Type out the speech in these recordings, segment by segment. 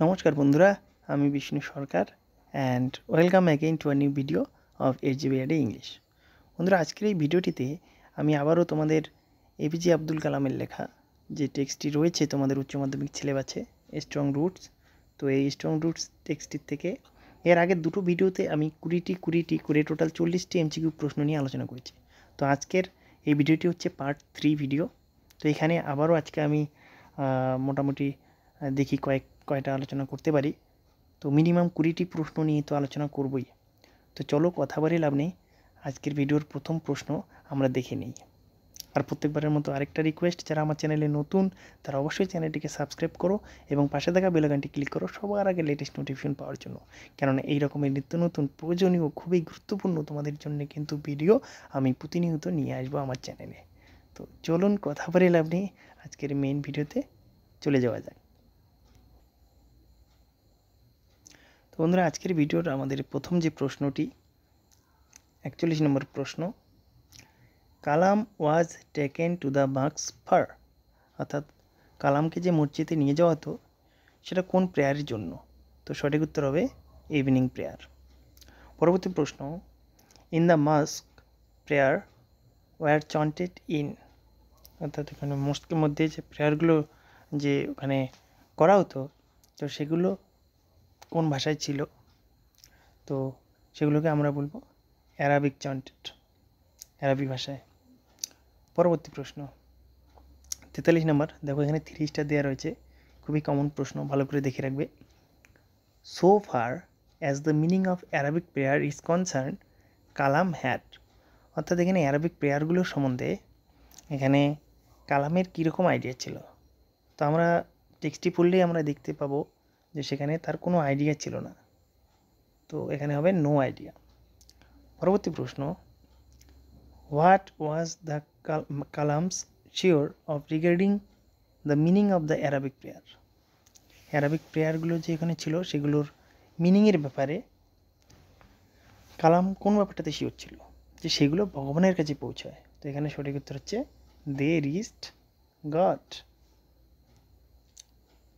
নমস্কার বন্ধুরা আমি Bishnu Sarkar and welcome again to a new video of H G আডে ইংলিশ বন্ধুরা আজকের এই ভিডিওটিতে আমি আবারও তোমাদের এপিজে আব্দুল কালামের লেখা যে টেক্সটটি রয়েছে তোমাদের উচ্চ মাধ্যমিক সিলেবাসে স্ট্রং রুটস তো এই স্ট্রং রুটস টেক্সটটির থেকে এর আগে দুটো ভিডিওতে আমি কুড়িটি কুড়িটি করে টোটাল চল্লিশটি এমসিকিউ প্রশ্ন নিয়ে আলোচনা করেছি তো আজকের এই ভিডিওটি হচ্ছে পার্ট থ্রি ভিডিও তো এখানে আবারও আজকে আমি মোটামুটি দেখি কয়েক কয়টা আলোচনা করতে পারি তো মিনিমাম কুড়িটি প্রশ্ন নিয়ে তো আলোচনা করবই তো চলো কথা বলে লাভ নেই আজকের ভিডিওর প্রথম প্রশ্ন আমরা দেখে নিই আর প্রত্যেকবারের মতো আরেকটা রিকোয়েস্ট যারা আমার চ্যানেলে নতুন তারা অবশ্যই চ্যানেলটিকে সাবস্ক্রাইব করো এবং পাশে থাকা বেলাগানটি ক্লিক করো সবার আগে লেটেস্ট নোটিফিকেশন পাওয়ার জন্য কেননা এই রকমের নিত্য নতুন প্রয়োজনীয় খুবই গুরুত্বপূর্ণ তোমাদের জন্য কিন্তু ভিডিও আমি প্রতিনিয়ত নিয়ে আসবো আমার চ্যানেলে তো চলুন কথা বলে লাভ নেই আজকের মেন ভিডিওতে চলে যাওয়া যাক তো বন্ধুরা আজকের ভিডিওর আমাদের প্রথম যে প্রশ্নটি একচল্লিশ নম্বর প্রশ্ন Kalam was taken to the marks for অর্থাৎ কালামকে যে মসজিদে নিয়ে যাওয়া হতো সেটা কোন প্রেয়ারের জন্য তো সঠিক উত্তর হবে ইভিনিং প্রেয়ার পরবর্তী প্রশ্ন in the mosque prayer were chanted in অর্থাৎ এখানে মস্কের মধ্যে যে প্রেয়ারগুলো যে ওখানে করা হতো তো সেগুলো কোন ভাষায় ছিল তো সেগুলোকে আমরা বলবো অ্যারাবিক চন্টেড অ্যারাবিক ভাষায় পরবর্তী প্রশ্ন তেতাল্লিশ নম্বর দেখো এখানে থ্রিজটা দেওয়া রয়েছে খুবই কমন প্রশ্ন ভালো করে দেখে রাখবে so far as the meaning of Arabic prayer is concern Kalam had অর্থাৎ এখানে অ্যারাবিক প্রেয়ারগুলোর সম্বন্ধে এখানে কালামের কীরকম আইডিয়া ছিল তো আমরা টেক্সটি পড়লেই আমরা দেখতে পাবো যে সেখানে তার কোনো আইডিয়া ছিল না তো এখানে হবে নো আইডিয়া পরবর্তী প্রশ্ন what was the Kalam's sure of regarding the meaning of the Arabic prayer Arabic প্রেয়ারগুলো যে এখানে ছিল সেগুলোর মিনিংয়ের ব্যাপারে কালাম কোন ব্যাপারটাতে শিওর ছিল যে সেগুলো ভগবানের কাছে পৌঁছায় তো এখানে সঠিক উত্তর হচ্ছে দে রিস্ট গড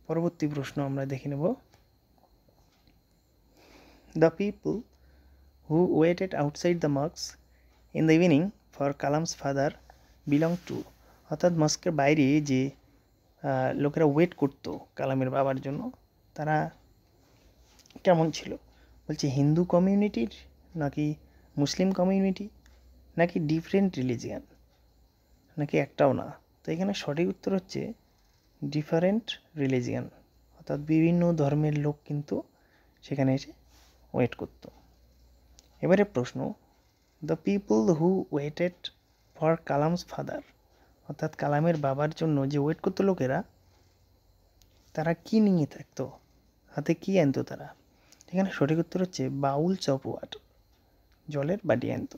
পরবর্তী প্রশ্ন আমরা দেখে নেব the people who waited outside the mosque in the evening for Kalam's father belong to অর্থাৎ মাস্কের বাইরে যে লোকেরা ওয়েট করতো কালামের বাবার জন্য তারা কেমন ছিল বলছে হিন্দু কমিউনিটির নাকি মুসলিম কমিউনিটি নাকি ডিফারেন্ট রিলিজিয়ান নাকি একটাও না তো এখানে সঠিক উত্তর হচ্ছে ডিফারেন্ট রিলিজিয়ান অর্থাৎ বিভিন্ন ধর্মের লোক কিন্তু সেখানে এসে ওয়েট করত এবারে প্রশ্ন the people who waited for Kalam's father অর্থাৎ কালামের বাবার জন্য যে ওয়েট করতো লোকেরা তারা কি নিয়ে থাকতো হাতে কি আনতো তারা এখানে সঠিক উত্তর হচ্ছে বাউল চপ ওয়াটার জলের বাটি আনতো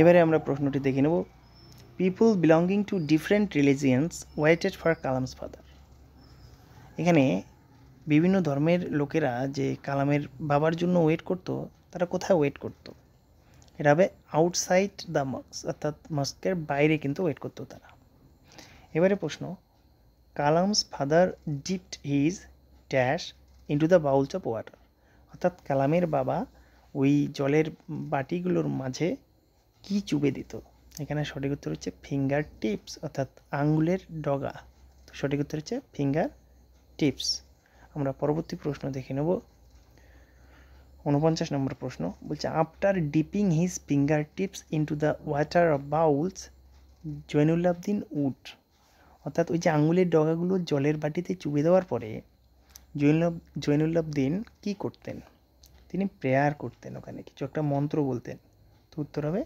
এবারে আমরা প্রশ্নটি দেখে নেব people belonging to different religions waited for Kalam's father এখানে বিভিন্ন ধর্মের লোকেরা যে কালামের বাবার জন্য ওয়েট করত তারা কোথায় ওয়েট করত এটা হবে আউটসাইড দ্য মস্ক অর্থাৎ মস্কের বাইরে কিন্তু ওয়েট করতো তারা এবারে প্রশ্ন Kalam's father dipped his dash into the bowls of water অর্থাৎ কালামের বাবা ওই জলের বাটিগুলোর মাঝে কি চুবে দিত এখানে সঠিক উত্তর হচ্ছে ফিঙ্গার টিপস অর্থাৎ আঙ্গুলের ডগা সঠিক উত্তর হচ্ছে ফিঙ্গার টিপস আমরা পরবর্তী প্রশ্ন দেখে নেব উনপঞ্চাশ নম্বর প্রশ্ন বলছে after dipping his finger tips into the water of bowls Zainulabdeen would অর্থাৎ ওই যে আঙুলের ডগাগুলো জলের বাটিতে চুবে দেওয়ার পরে জৈনুল্লাব জৈনুল্লাবদিন কী করতেন তিনি প্রেয়ার করতেন ওখানে কিছু একটা মন্ত্র বলতেন তো উত্তর হবে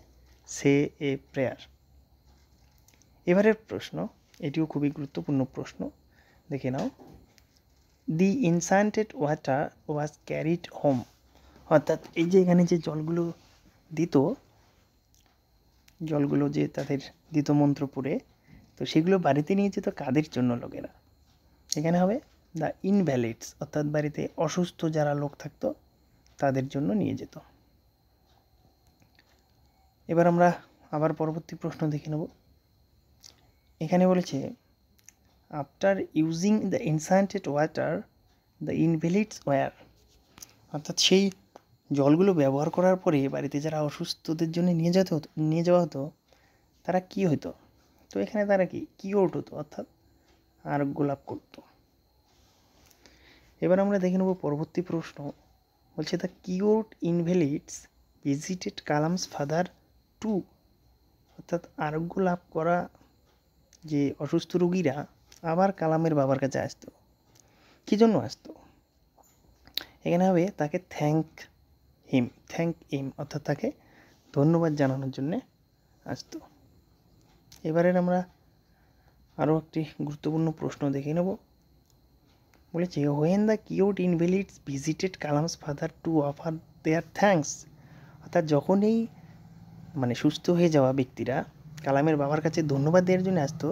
সে এ প্রেয়ার এবারের প্রশ্ন এটিও খুবই গুরুত্বপূর্ণ প্রশ্ন দেখে নাও the enchanted water was carried home অর্থাৎ এই যে এখানে যে জলগুলো দিত জলগুলো যে তাদের দিত মন্ত্রপুরে তো সেগুলো বাড়িতে নিয়ে যেত কাদের জন্য লোকেরা এখানে হবে দ্য ইনভ্যালিডস অর্থাৎ বাড়িতে অসুস্থ যারা লোক থাকতো তাদের জন্য নিয়ে যেত এবার আমরা আবার পরবর্তী প্রশ্ন দেখে নেব এখানে বলেছে after using the enchanted water the invalids were অর্থাৎ সেই জলগুলো ব্যবহার করার পরে বাড়িতে যারা অসুস্থদের জন্য নিয়ে যেত নিয়ে যাওয়া হতো তারা কি হতো তো এখানে তারা কি কিওট হতো অর্থাৎ আর গোলাপ করতো এবার আমরা দেখে নেব পরবর্তী প্রশ্ন বলছে the cured invalids visited Kalam's father to অর্থাৎ আরোগ্য লাভ করা যে অসুস্থ রোগীরা আবার কালামের বাবার কাছে আসতো কী জন্য আসতো এখানে হবে তাকে থ্যাংক হিম থ্যাংক হিম অর্থাৎ তাকে ধন্যবাদ জানানোর জন্যে আসতো এবারের আমরা আরও একটি গুরুত্বপূর্ণ প্রশ্ন দেখে নেব বলেছে when the cured invalids visited Kalam's father to offer their thanks অর্থাৎ যখন এই মানে সুস্থ হয়ে যাওয়া ব্যক্তিরা কালামের বাবার কাছে ধন্যবাদ দেওয়ার জন্য আসতো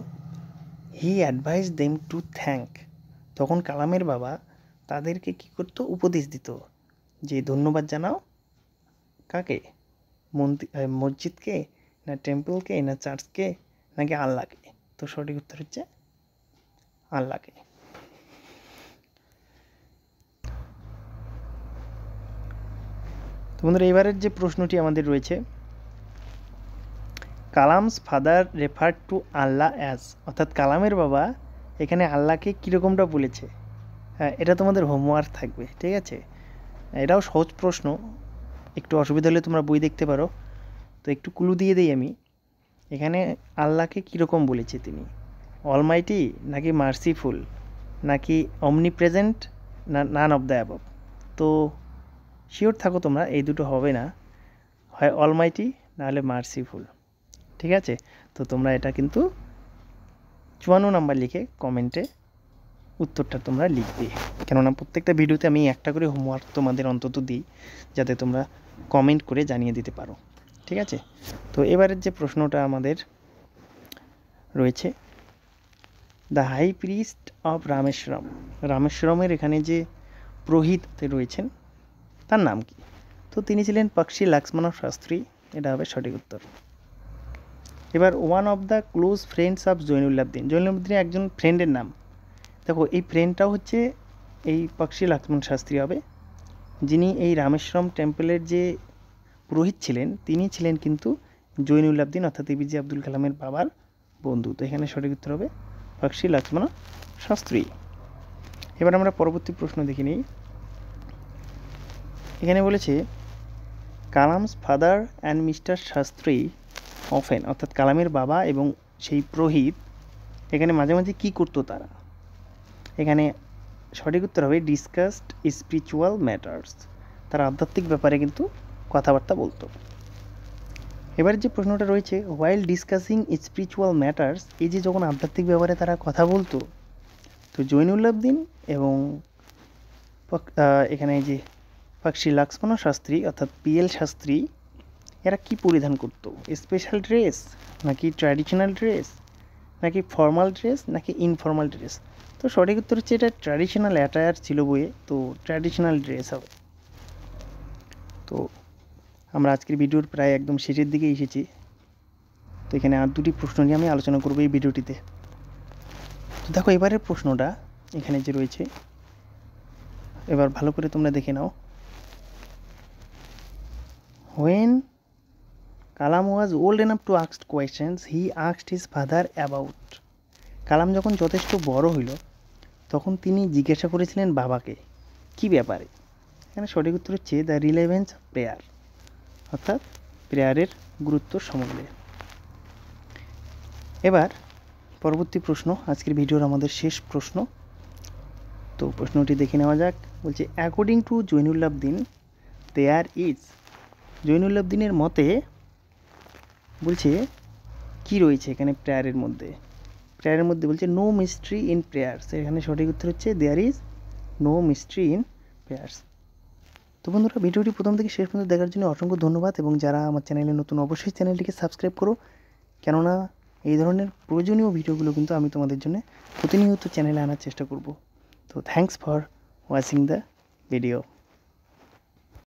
he advise them to thank তখন কালামের বাবা তাদেরকে কি করত উপদেশ দিত যে ধন্যবাদ জানাও কাকে মন্দির মসজিদকে না টেম্পলকে না চার্চকে নাকি আল্লাহকে তো সঠিক উত্তর হচ্ছে আল্লাহকে তোমাদের এবারের যে প্রশ্নটি আমাদের রয়েছে Kalam's father refer to Allah as অর্থাৎ কালামের বাবা এখানে আল্লাহকে কীরকমটা বলেছে হ্যাঁ এটা তোমাদের হোমওয়ার্ক থাকবে ঠিক আছে এটাও সহজ প্রশ্ন একটু অসুবিধা হলে তোমরা বই দেখতে পারো তো একটু কুলু দিয়ে দিই আমি এখানে আল্লাহকে কীরকম বলেছে তিনি অলমাইটি নাকি মার্সিফুল নাকি অমনি প্রেজেন্ট না নান অব দ্য অ্যাবভ তো শিওর থাকো তোমরা এই দুটো হবে না হয় অলমাইটি নাহলে মার্সিফুল ঠিক আছে তো তোমরা এটা কিন্তু চুয়ান্ন নাম্বার লিখে কমেন্টে উত্তরটা তোমরা লিখবে কেননা প্রত্যেকটা ভিডিওতে আমি একটা করে হোমওয়ার্ক তোমাদের অন্তত দিই যাতে তোমরা কমেন্ট করে জানিয়ে দিতে পারো ঠিক আছে তো এবারের যে প্রশ্নটা আমাদের রয়েছে the high priest of Rameswaram রামেশ্বরমের এখানে যে প্রহিত রয়েছেন তার নাম কি তো তিনি ছিলেন পক্ষী লক্ষ্মণ শাস্ত্রী এটা হবে সঠিক উত্তর এবার one of the close friends of Zainulabdeen Zainulabdeen একজন ফ্রেন্ডের নাম দেখো এই ফ্রেন্ডটা হচ্ছে এই পাক্সি লক্ষ্মণ শাস্ত্রী হবে যিনি এই রামেশ্বরম টেম্পলের যে পুরোহিত ছিলেন তিনি ছিলেন কিন্তু জৈনুল্লাবদ্দিন অর্থাৎ এ বিজে আব্দুল কালামের বাবার বন্ধু তো এখানে সঠিক উত্তর হবে পাকশি লক্ষ্মণ শাস্ত্রী এবার আমরা পরবর্তী প্রশ্ন দেখে নিই এখানে বলেছে Kalam's father and mister Shastri often অর্থাৎ কালামের বাবা এবং সেই প্রহিত এখানে মাঝে মাঝে কী করতো তারা এখানে সঠিক উত্তর হবে ডিসকাসড স্পিরিচুয়াল ম্যাটার্স তারা আধ্যাত্মিক ব্যাপারে কিন্তু কথাবার্তা বলতো এবার যে প্রশ্নটা রয়েছে ওয়াইল্ড ডিসকাসিং স্পিরিচুয়াল ম্যাটার্স এই যে যখন আধ্যাত্মিক ব্যাপারে তারা কথা বলতো তো জৈনুল্লাবদিন এবং এখানে যে পাক্ষী লক্ষ্মণ শাস্ত্রী অর্থাৎ পিএল শাস্ত্রী এরা কি পরিধান করতো স্পেশাল ড্রেস নাকি ট্র্যাডিশনাল ড্রেস নাকি ফর্মাল ড্রেস নাকি ইনফর্মাল ড্রেস তো সঠিক উত্তর হচ্ছে এটা ট্র্যাডিশনাল অ্যাটায়ার ছিল বইয়ে তো ট্র্যাডিশনাল ড্রেস হবে তো আমরা আজকের ভিডিওর প্রায় একদম শেষের দিকে এসেছি তো এখানে আর দুটি প্রশ্ন নিয়ে আমি আলোচনা করবো এই ভিডিওটিতে তো দেখো এবারের প্রশ্নটা এখানে যে রয়েছে এবার ভালো করে তোমরা দেখে নাও when Kalam was old enough to ask questions he asked his father about Kalam যখন যথেষ্ট বড় হইল তখন তিনি জিজ্ঞাসা করেছিলেন বাবাকে কি ব্যাপারে এখানে সঠিক উত্তর হচ্ছে দ্য রিলেভেন্স প্রেয়ার অর্থাৎ প্রেয়ারের গুরুত্ব সম্বন্ধে এবার পরবর্তী প্রশ্ন আজকের ভিডিওর আমাদের শেষ প্রশ্ন তো প্রশ্নটি দেখে নেওয়া যাক বলছে according to Zainulabdin there is জৈনুল্লাবদ্দিনের মতে বলছে কি রয়েছে এখানে প্রেয়ারের মধ্যে প্রেয়ারের মধ্যে বলছে নো মিস্ট্রি ইন প্রেয়ার্স এখানে সঠিক উত্তর হচ্ছে there is no mystery in prayers তো বন্ধুরা ভিডিওটি প্রথম থেকে শেষ পর্যন্ত দেখার জন্য অসংখ্য ধন্যবাদ এবং যারা আমার চ্যানেলে নতুন অবশ্যই চ্যানেলটিকে সাবস্ক্রাইব করো কেননা এই ধরনের প্রয়োজনীয় ভিডিওগুলো কিন্তু আমি তোমাদের জন্য প্রতিনিয়ত চ্যানেলে আনার চেষ্টা করব তো thanks for watching the video